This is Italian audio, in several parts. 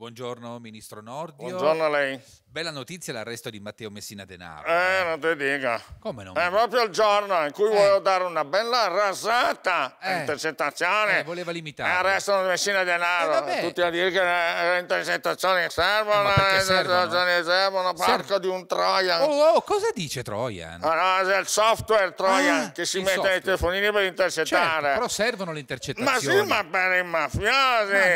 Buongiorno Ministro Nordio. Buongiorno a lei. Bella notizia l'arresto di Matteo Messina Denaro. Eh, non ti dica. Come no? È proprio il giorno in cui eh. volevo dare una bella rasata eh. intercettazione. Eh, voleva limitare. Arresto di Messina Denaro. Eh, Tutti a dire che le intercettazioni servono, eh, le intercettazioni servono, parco di un Trojan. Oh, oh, cosa dice Trojan? Ah, no, è il software Trojan ah, che si mette software. nei telefonini per intercettare. Certo, però servono le intercettazioni. Ma sì, ma per i mafiosi.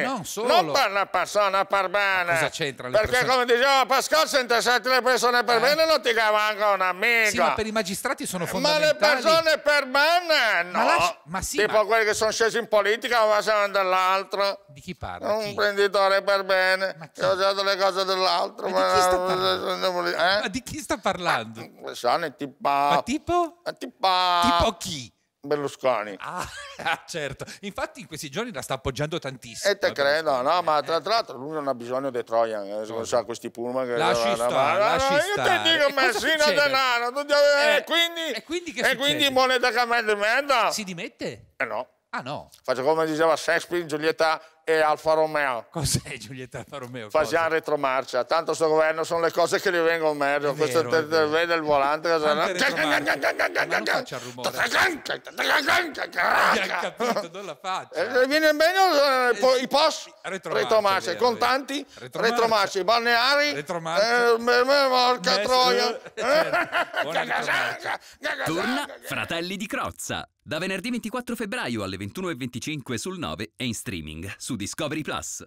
Ma non solo. Non per la persona per bene. Ma cosa c'entra Perché persone... come diceva Pascal, se senti le persone per eh. bene non ti cavanca un amico. Sì, ma per i magistrati sono fondamentali. Eh, ma le persone per bene no. Ma, lasci... ma sì, Tipo ma... quelli che sono scesi in politica ma sono dell'altro. Di chi parla? Un chi? imprenditore per bene ma chi? che ha usato le cose dell'altro. Ma, eh? ma, di chi sta parlando? Eh? Ma di chi sta parlando? Ah, sono tipo... Ma tipo? Ma tipo... Tipo chi? Berlusconi. Ah, ah, certo. Infatti in questi giorni la sta appoggiando tantissimo. E te credo, no? Ma tra, tra eh. l'altro lui non ha bisogno dei Trojan, oh. sa questi pullman che... Lasci la, stare, la, lasci la, eh, stare. Io te dico, e Messina denaro, tu devi, eh, quindi, e quindi, che e quindi moneta che a me di merda. Si dimette? Eh no. Ah no. Faccio come diceva Shakespeare, Giulietta, e Alfa Romeo. Cos'è Giulietta Alfa Romeo? Facciamo retromarcia. Tanto sto governo sono le cose che gli vengono meglio. È Questo vero, te, vede il volante che sarà. non faccia il rumore. Hai capito, non la faccia. E viene bene eh, i post retromarcia, retromarcia vero, contanti, retromarcia, retromarcia i balneari. Retromarcia. Eh, porca troia. Torna Fratelli di Crozza da venerdì 24 febbraio alle 21.25 sul 9 e in streaming su su Discovery Plus.